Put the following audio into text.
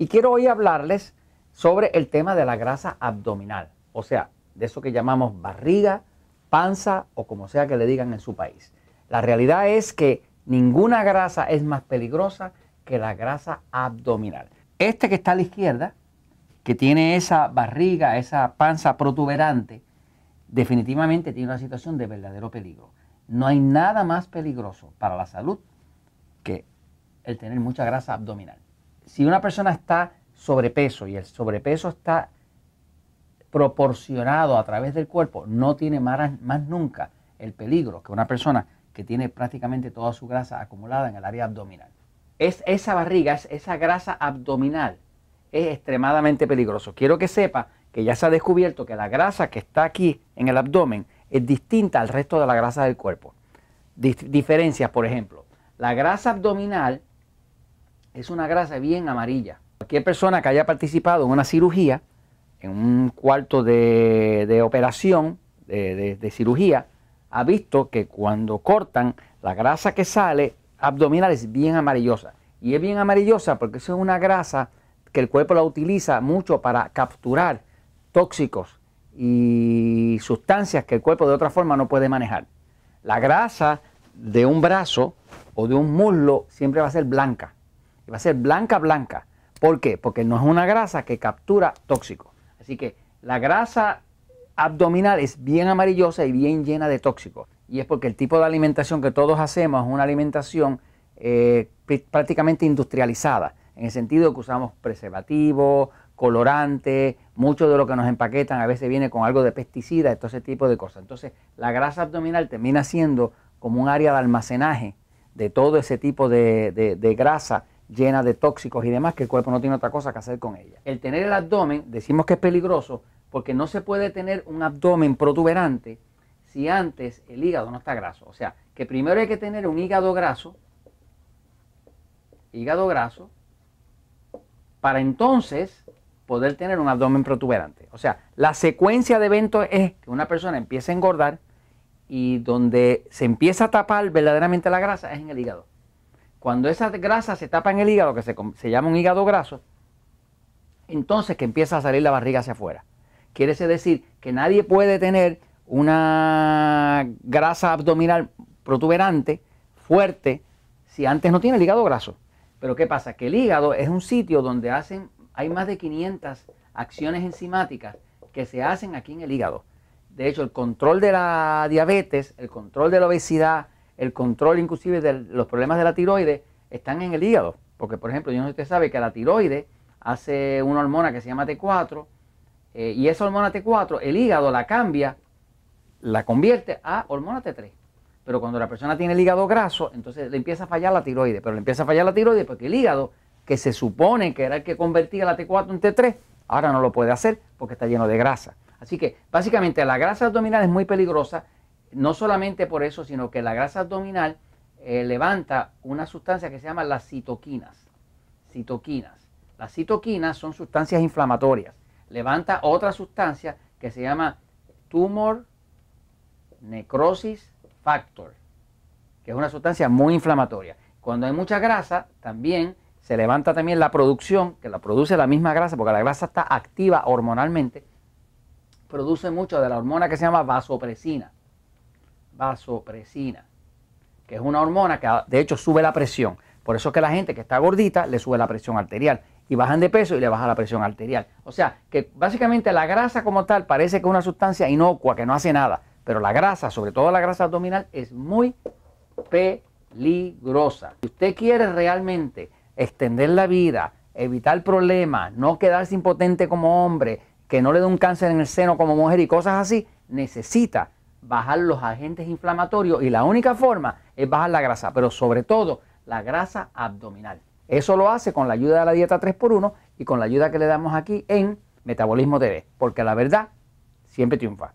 Y quiero hoy hablarles sobre el tema de la grasa abdominal, o sea, de eso que llamamos barriga, panza o como sea que le digan en su país. La realidad es que ninguna grasa es más peligrosa que la grasa abdominal. Este que está a la izquierda, que tiene esa barriga, esa panza protuberante, definitivamente tiene una situación de verdadero peligro. No hay nada más peligroso para la salud que el tener mucha grasa abdominal si una persona está sobrepeso y el sobrepeso está proporcionado a través del cuerpo, no tiene más, nunca el peligro que una persona que tiene prácticamente toda su grasa acumulada en el área abdominal. Es esa barriga, esa grasa abdominal es extremadamente peligroso. Quiero que sepa que ya se ha descubierto que la grasa que está aquí en el abdomen es distinta al resto de la grasa del cuerpo. Diferencias, por ejemplo, la grasa abdominal es una grasa bien amarilla. Cualquier persona que haya participado en una cirugía, en un cuarto de, operación, de, de cirugía, ha visto que cuando cortan, la grasa que sale abdominal es bien amarillosa. Y es bien amarillosa porque eso es una grasa que el cuerpo la utiliza mucho para capturar tóxicos y sustancias que el cuerpo de otra forma no puede manejar. La grasa de un brazo o de un muslo siempre va a ser blanca y va a ser blanca, blanca. ¿Por qué? Porque no es una grasa que captura tóxico. Así que la grasa abdominal es bien amarillosa y bien llena de tóxicos. Y es porque el tipo de alimentación que todos hacemos es una alimentación eh, prácticamente industrializada, en el sentido que usamos preservativos, colorantes, mucho de lo que nos empaquetan a veces viene con algo de pesticida, todo ese tipo de cosas. Entonces la grasa abdominal termina siendo como un área de almacenaje de todo ese tipo de, de grasa llena de tóxicos y demás que el cuerpo no tiene otra cosa que hacer con ella. El tener el abdomen, decimos que es peligroso porque no se puede tener un abdomen protuberante si antes el hígado no está graso. O sea, que primero hay que tener un hígado graso, hígado graso, para entonces poder tener un abdomen protuberante. O sea, la secuencia de eventos es que una persona empieza a engordar y donde se empieza a tapar verdaderamente la grasa es en el hígado. Cuando esa grasa se tapa en el hígado, que se, llama un hígado graso, entonces que empieza a salir la barriga hacia afuera. Quiere decir que nadie puede tener una grasa abdominal protuberante, fuerte, si antes no tiene el hígado graso. Pero ¿qué pasa? Que el hígado es un sitio donde hacen, hay más de 500 acciones enzimáticas que se hacen aquí en el hígado. De hecho, el control de la diabetes, el control de la obesidad, el control inclusive de los problemas de la tiroides están en el hígado. Porque, por ejemplo, yo no sé usted sabe que la tiroides hace una hormona que se llama T4 eh, y esa hormona T4, el hígado la cambia, la convierte a hormona T3. Pero cuando la persona tiene el hígado graso, entonces le empieza a fallar la tiroides. Pero le empieza a fallar la tiroides porque el hígado, que se supone que era el que convertía la T4 en T3, ahora no lo puede hacer porque está lleno de grasa. Así que básicamente la grasa abdominal es muy peligrosa no solamente por eso, sino que la grasa abdominal eh, levanta una sustancia que se llama las citoquinas. Citoquinas. Las citoquinas son sustancias inflamatorias. Levanta otra sustancia que se llama tumor necrosis factor, que es una sustancia muy inflamatoria. Cuando hay mucha grasa, también se levanta también la producción, que la produce la misma grasa, porque la grasa está activa hormonalmente, produce mucho de la hormona que se llama vasopresina vasopresina, que es una hormona que ah, de hecho sube la presión. Por eso es que la gente que está gordita le sube la presión arterial y bajan de peso y le baja la presión arterial. O sea, que básicamente la grasa como tal parece que es una sustancia inocua, que no hace nada, pero la grasa, sobre todo la grasa abdominal, es muy peligrosa. Si usted quiere realmente extender la vida, evitar problemas, no quedarse impotente como hombre, que no le dé un cáncer en el seno como mujer y cosas así, necesita bajar los agentes inflamatorios y la única forma es bajar la grasa, pero sobre todo la grasa abdominal. Eso lo hace con la ayuda de la dieta 3x1 y con la ayuda que le damos aquí en Metabolismo TV, porque la verdad siempre triunfa.